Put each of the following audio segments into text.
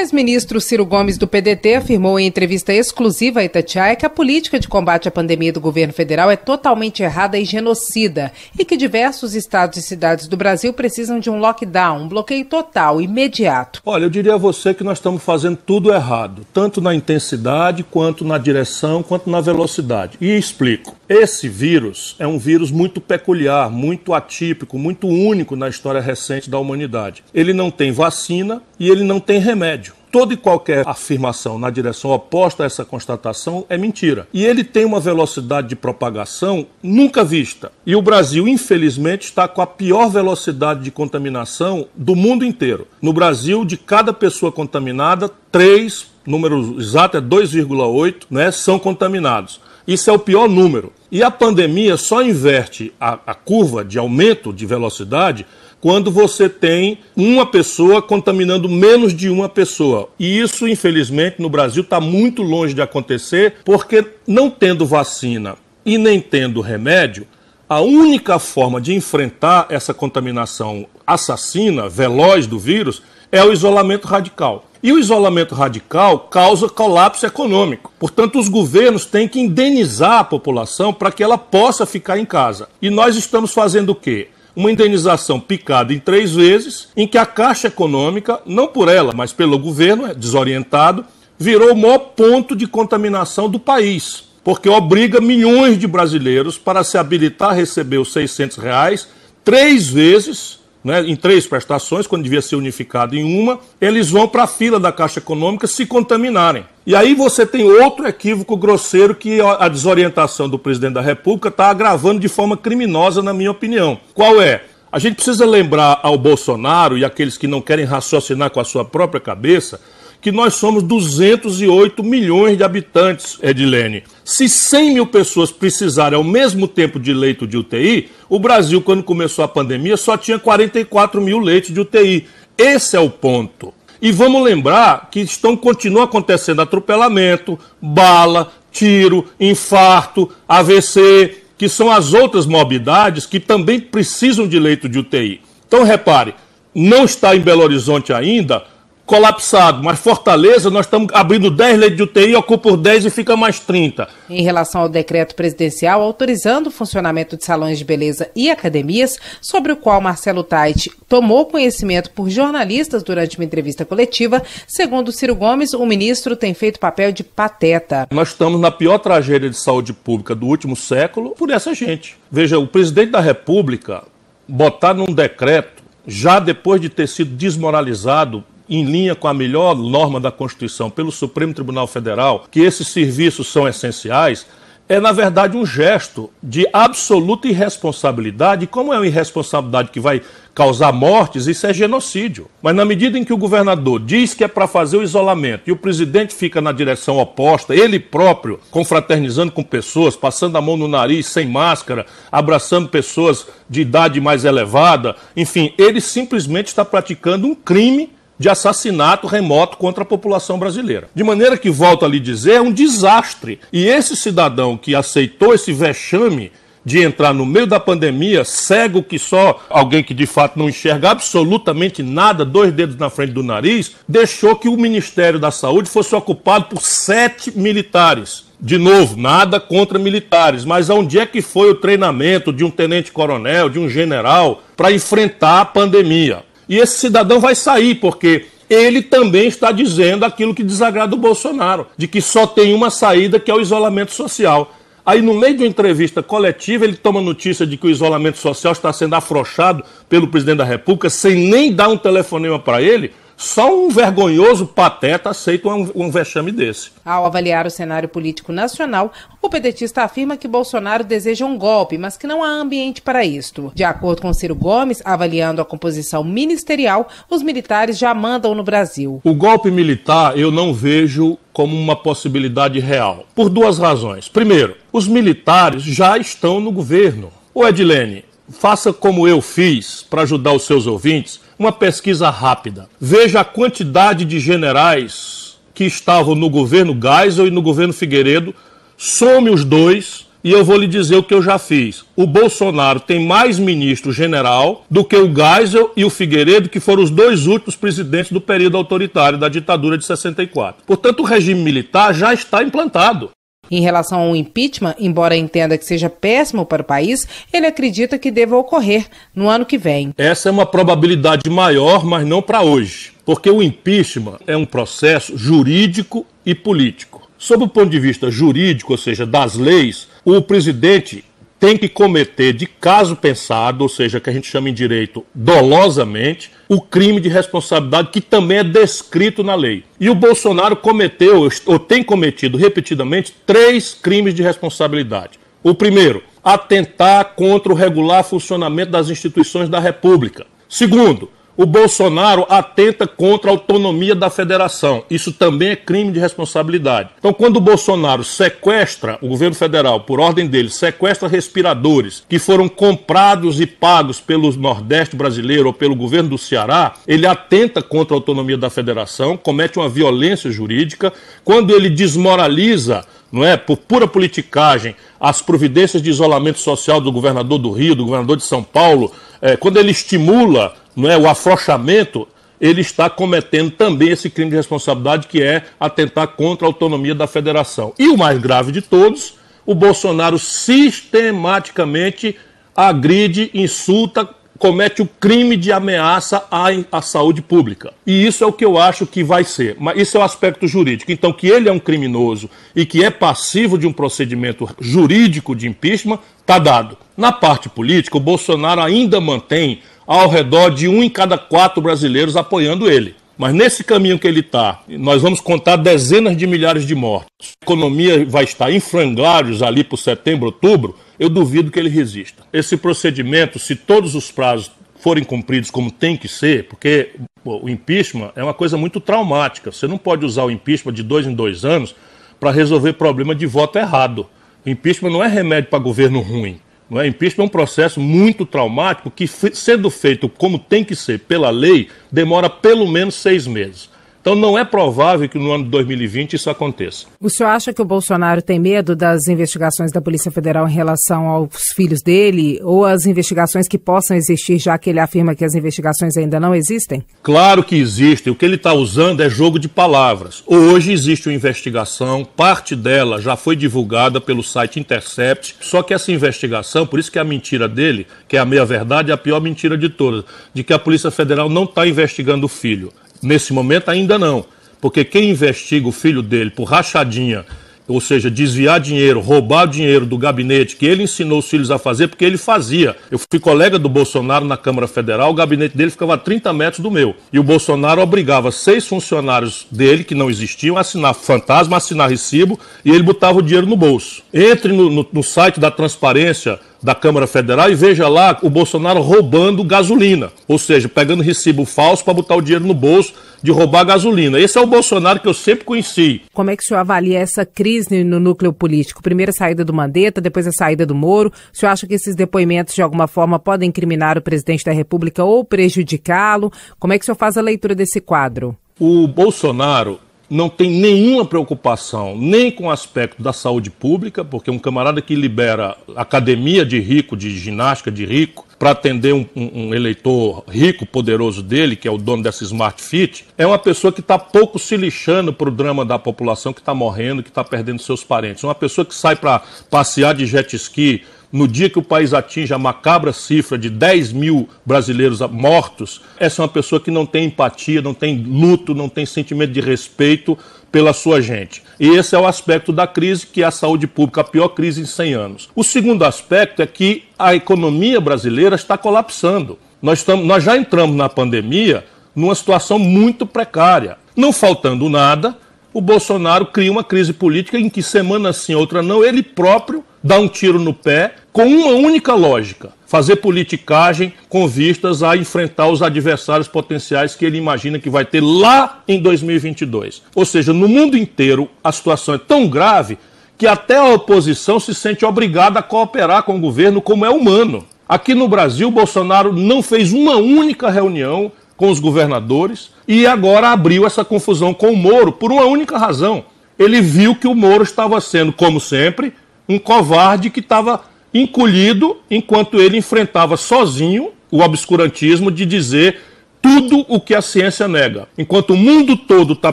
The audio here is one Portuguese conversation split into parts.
ex-ministro Ciro Gomes do PDT afirmou em entrevista exclusiva a Itatiaia que a política de combate à pandemia do governo federal é totalmente errada e genocida e que diversos estados e cidades do Brasil precisam de um lockdown, um bloqueio total, imediato. Olha, eu diria a você que nós estamos fazendo tudo errado, tanto na intensidade, quanto na direção, quanto na velocidade. E explico. Esse vírus é um vírus muito peculiar, muito atípico, muito único na história recente da humanidade. Ele não tem vacina, e ele não tem remédio. Toda e qualquer afirmação na direção oposta a essa constatação é mentira. E ele tem uma velocidade de propagação nunca vista. E o Brasil, infelizmente, está com a pior velocidade de contaminação do mundo inteiro. No Brasil, de cada pessoa contaminada, três número exato é 2,8, né, são contaminados. Isso é o pior número. E a pandemia só inverte a, a curva de aumento de velocidade quando você tem uma pessoa contaminando menos de uma pessoa. E isso, infelizmente, no Brasil está muito longe de acontecer, porque não tendo vacina e nem tendo remédio, a única forma de enfrentar essa contaminação assassina, veloz do vírus, é o isolamento radical. E o isolamento radical causa colapso econômico. Portanto, os governos têm que indenizar a população para que ela possa ficar em casa. E nós estamos fazendo o quê? uma indenização picada em três vezes, em que a Caixa Econômica, não por ela, mas pelo governo é desorientado, virou o maior ponto de contaminação do país, porque obriga milhões de brasileiros para se habilitar a receber os 600 reais três vezes né, em três prestações, quando devia ser unificado em uma, eles vão para a fila da Caixa Econômica se contaminarem. E aí você tem outro equívoco grosseiro que a desorientação do presidente da República está agravando de forma criminosa, na minha opinião. Qual é? A gente precisa lembrar ao Bolsonaro e aqueles que não querem raciocinar com a sua própria cabeça que nós somos 208 milhões de habitantes, Edilene. Se 100 mil pessoas precisarem ao mesmo tempo de leito de UTI, o Brasil, quando começou a pandemia, só tinha 44 mil leitos de UTI. Esse é o ponto. E vamos lembrar que estão continua acontecendo atropelamento, bala, tiro, infarto, AVC, que são as outras morbidades que também precisam de leito de UTI. Então repare, não está em Belo Horizonte ainda colapsado, mas Fortaleza, nós estamos abrindo 10 leitos de UTI, ocupa por 10 e fica mais 30. Em relação ao decreto presidencial autorizando o funcionamento de salões de beleza e academias, sobre o qual Marcelo Tait tomou conhecimento por jornalistas durante uma entrevista coletiva, segundo Ciro Gomes, o ministro tem feito papel de pateta. Nós estamos na pior tragédia de saúde pública do último século por essa gente. Veja, o presidente da República botar num decreto já depois de ter sido desmoralizado em linha com a melhor norma da Constituição pelo Supremo Tribunal Federal, que esses serviços são essenciais, é, na verdade, um gesto de absoluta irresponsabilidade. Como é uma irresponsabilidade que vai causar mortes, isso é genocídio. Mas na medida em que o governador diz que é para fazer o isolamento e o presidente fica na direção oposta, ele próprio confraternizando com pessoas, passando a mão no nariz sem máscara, abraçando pessoas de idade mais elevada, enfim, ele simplesmente está praticando um crime de assassinato remoto contra a população brasileira. De maneira que, volto a lhe dizer, é um desastre. E esse cidadão que aceitou esse vexame de entrar no meio da pandemia, cego que só alguém que de fato não enxerga absolutamente nada, dois dedos na frente do nariz, deixou que o Ministério da Saúde fosse ocupado por sete militares. De novo, nada contra militares, mas onde é que foi o treinamento de um tenente-coronel, de um general, para enfrentar a pandemia? E esse cidadão vai sair, porque ele também está dizendo aquilo que desagrada o Bolsonaro, de que só tem uma saída, que é o isolamento social. Aí, no meio de uma entrevista coletiva, ele toma notícia de que o isolamento social está sendo afrouxado pelo presidente da República, sem nem dar um telefonema para ele. Só um vergonhoso pateta aceita um, um vexame desse. Ao avaliar o cenário político nacional, o pedetista afirma que Bolsonaro deseja um golpe, mas que não há ambiente para isto. De acordo com Ciro Gomes, avaliando a composição ministerial, os militares já mandam no Brasil. O golpe militar eu não vejo como uma possibilidade real, por duas razões. Primeiro, os militares já estão no governo. O Edilene, Faça como eu fiz para ajudar os seus ouvintes, uma pesquisa rápida. Veja a quantidade de generais que estavam no governo Geisel e no governo Figueiredo. Some os dois e eu vou lhe dizer o que eu já fiz. O Bolsonaro tem mais ministro general do que o Geisel e o Figueiredo, que foram os dois últimos presidentes do período autoritário da ditadura de 64. Portanto, o regime militar já está implantado. Em relação ao impeachment, embora entenda que seja péssimo para o país, ele acredita que deva ocorrer no ano que vem. Essa é uma probabilidade maior, mas não para hoje, porque o impeachment é um processo jurídico e político. Sob o ponto de vista jurídico, ou seja, das leis, o presidente tem que cometer de caso pensado, ou seja, que a gente chama em direito dolosamente, o crime de responsabilidade que também é descrito na lei. E o Bolsonaro cometeu, ou tem cometido repetidamente, três crimes de responsabilidade. O primeiro, atentar contra o regular funcionamento das instituições da República. Segundo, o Bolsonaro atenta contra a autonomia da federação. Isso também é crime de responsabilidade. Então, quando o Bolsonaro sequestra, o governo federal, por ordem dele, sequestra respiradores que foram comprados e pagos pelo Nordeste brasileiro ou pelo governo do Ceará, ele atenta contra a autonomia da federação, comete uma violência jurídica. Quando ele desmoraliza não é? Por pura politicagem, as providências de isolamento social do governador do Rio, do governador de São Paulo, é, quando ele estimula não é, o afrouxamento, ele está cometendo também esse crime de responsabilidade que é atentar contra a autonomia da federação. E o mais grave de todos, o Bolsonaro sistematicamente agride, insulta, comete o crime de ameaça à, à saúde pública. E isso é o que eu acho que vai ser. Mas isso é o aspecto jurídico. Então, que ele é um criminoso e que é passivo de um procedimento jurídico de impeachment, está dado. Na parte política, o Bolsonaro ainda mantém ao redor de um em cada quatro brasileiros apoiando ele. Mas nesse caminho que ele está, nós vamos contar dezenas de milhares de mortos. A economia vai estar em frangalhos ali para setembro, outubro. Eu duvido que ele resista. Esse procedimento, se todos os prazos forem cumpridos como tem que ser, porque o impeachment é uma coisa muito traumática. Você não pode usar o impeachment de dois em dois anos para resolver problema de voto errado. O impeachment não é remédio para governo ruim. Não é? Impeachment é um processo muito traumático que, sendo feito como tem que ser pela lei, demora pelo menos seis meses. Então não é provável que no ano de 2020 isso aconteça. O senhor acha que o Bolsonaro tem medo das investigações da Polícia Federal em relação aos filhos dele ou as investigações que possam existir, já que ele afirma que as investigações ainda não existem? Claro que existem. O que ele está usando é jogo de palavras. Hoje existe uma investigação, parte dela já foi divulgada pelo site Intercept, só que essa investigação, por isso que é a mentira dele, que é a meia-verdade, é a pior mentira de todas, de que a Polícia Federal não está investigando o filho. Nesse momento ainda não, porque quem investiga o filho dele por rachadinha, ou seja, desviar dinheiro, roubar dinheiro do gabinete que ele ensinou os filhos a fazer, porque ele fazia. Eu fui colega do Bolsonaro na Câmara Federal, o gabinete dele ficava a 30 metros do meu. E o Bolsonaro obrigava seis funcionários dele, que não existiam, a assinar fantasma, a assinar recibo, e ele botava o dinheiro no bolso. Entre no, no, no site da transparência da Câmara Federal e veja lá o Bolsonaro roubando gasolina, ou seja, pegando recibo falso para botar o dinheiro no bolso de roubar gasolina. Esse é o Bolsonaro que eu sempre conheci. Como é que o senhor avalia essa crise no núcleo político? Primeiro a saída do Mandetta, depois a saída do Moro. O senhor acha que esses depoimentos de alguma forma podem incriminar o presidente da República ou prejudicá-lo? Como é que o senhor faz a leitura desse quadro? O Bolsonaro não tem nenhuma preocupação nem com o aspecto da saúde pública, porque um camarada que libera academia de rico, de ginástica de rico, para atender um, um, eleitor rico, poderoso dele, que é o dono dessa Smart Fit, é uma pessoa que está pouco se lixando para o drama da população que está morrendo, que está perdendo seus parentes. Uma pessoa que sai para passear de jet ski no dia que o país atinge a macabra cifra de 10 mil brasileiros mortos, essa é uma pessoa que não tem empatia, não tem luto, não tem sentimento de respeito pela sua gente. E esse é o aspecto da crise, que é a saúde pública, a pior crise em 100 anos. O segundo aspecto é que a economia brasileira está colapsando. Nós, estamos, nós já entramos na pandemia numa situação muito precária. Não faltando nada, o Bolsonaro cria uma crise política em que, semana sim, outra não, ele próprio dá um tiro no pé com uma única lógica: fazer politicagem com vistas a enfrentar os adversários potenciais que ele imagina que vai ter lá em 2022. Ou seja, no mundo inteiro a situação é tão grave que até a oposição se sente obrigada a cooperar com o governo, como é humano. Aqui no Brasil, Bolsonaro não fez uma única reunião com os governadores e agora abriu essa confusão com o Moro por uma única razão. Ele viu que o Moro estava sendo, como sempre, um covarde que estava encolhido enquanto ele enfrentava sozinho o obscurantismo de dizer tudo o que a ciência nega. Enquanto o mundo todo está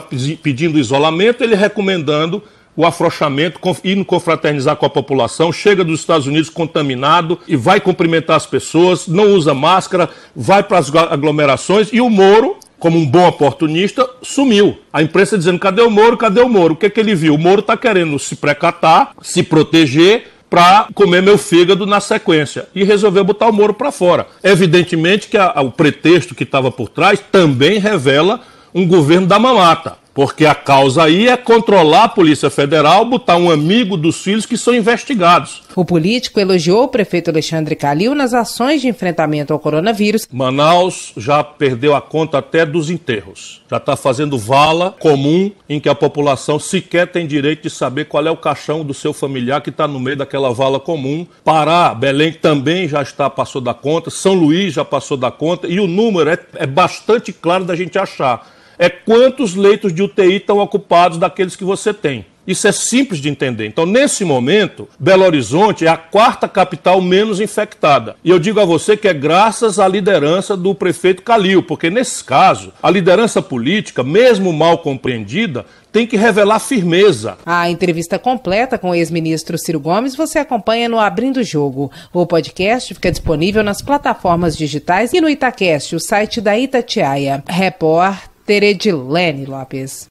pedindo isolamento, ele recomendando o afrouxamento, indo confraternizar com a população, chega dos Estados Unidos contaminado e vai cumprimentar as pessoas, não usa máscara, vai para as aglomerações. E o Moro, como um bom oportunista, sumiu. A imprensa dizendo: cadê o Moro? Cadê o Moro? O que, é que ele viu? O Moro está querendo se precatar, se proteger para comer meu fígado na sequência e resolveu botar o Moro para fora. Evidentemente que a, a, o pretexto que estava por trás também revela um governo da mamata. Porque a causa aí é controlar a Polícia Federal, botar um amigo dos filhos que são investigados. O político elogiou o prefeito Alexandre Calil nas ações de enfrentamento ao coronavírus. Manaus já perdeu a conta até dos enterros. Já está fazendo vala comum em que a população sequer tem direito de saber qual é o caixão do seu familiar que está no meio daquela vala comum. Pará, Belém também já está passou da conta, São Luís já passou da conta e o número é, é bastante claro da gente achar é quantos leitos de UTI estão ocupados daqueles que você tem. Isso é simples de entender. Então, nesse momento, Belo Horizonte é a quarta capital menos infectada. E eu digo a você que é graças à liderança do prefeito Calil, porque nesse caso, a liderança política, mesmo mal compreendida, tem que revelar firmeza. A entrevista completa com o ex-ministro Ciro Gomes você acompanha no Abrindo o Jogo. O podcast fica disponível nas plataformas digitais e no Itacast, o site da Itatiaia. Repórter de Lene Lopes.